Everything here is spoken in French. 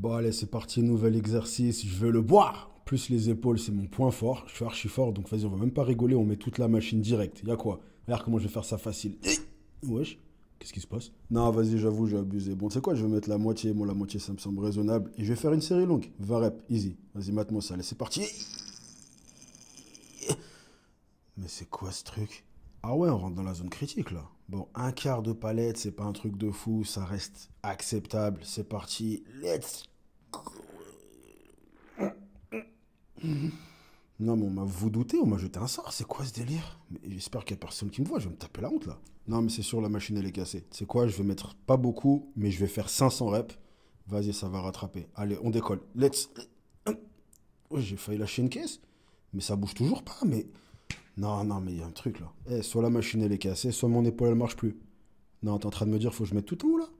Bon, allez, c'est parti, nouvel exercice. Je veux le boire. Plus les épaules, c'est mon point fort. Je suis archi fort, donc vas-y, on va même pas rigoler. On met toute la machine directe. y'a quoi Regarde comment je vais faire ça facile. Eh Wesh. Qu'est-ce qui se passe Non, vas-y, j'avoue, j'ai abusé. Bon, tu sais quoi, je vais mettre la moitié. Moi, la moitié, ça me semble raisonnable. Et je vais faire une série longue. Va rep, easy. Vas-y, mate-moi ça. Allez, c'est parti. Eh Mais c'est quoi ce truc ah ouais, on rentre dans la zone critique là. Bon, un quart de palette, c'est pas un truc de fou, ça reste acceptable. C'est parti, let's go. Non, mais on m'a douté, on m'a jeté un sort, c'est quoi ce délire J'espère qu'il y a personne qui me voit, je vais me taper la honte là. Non, mais c'est sûr, la machine elle est cassée. C'est quoi, je vais mettre pas beaucoup, mais je vais faire 500 reps. Vas-y, ça va rattraper. Allez, on décolle. Let's. Euh, euh. J'ai failli lâcher une caisse, mais ça bouge toujours pas, mais. Non, non, mais il y a un truc là. Eh, soit la machine elle est cassée, soit mon épaule elle marche plus. Non, t'es en train de me dire faut que je mette tout en haut là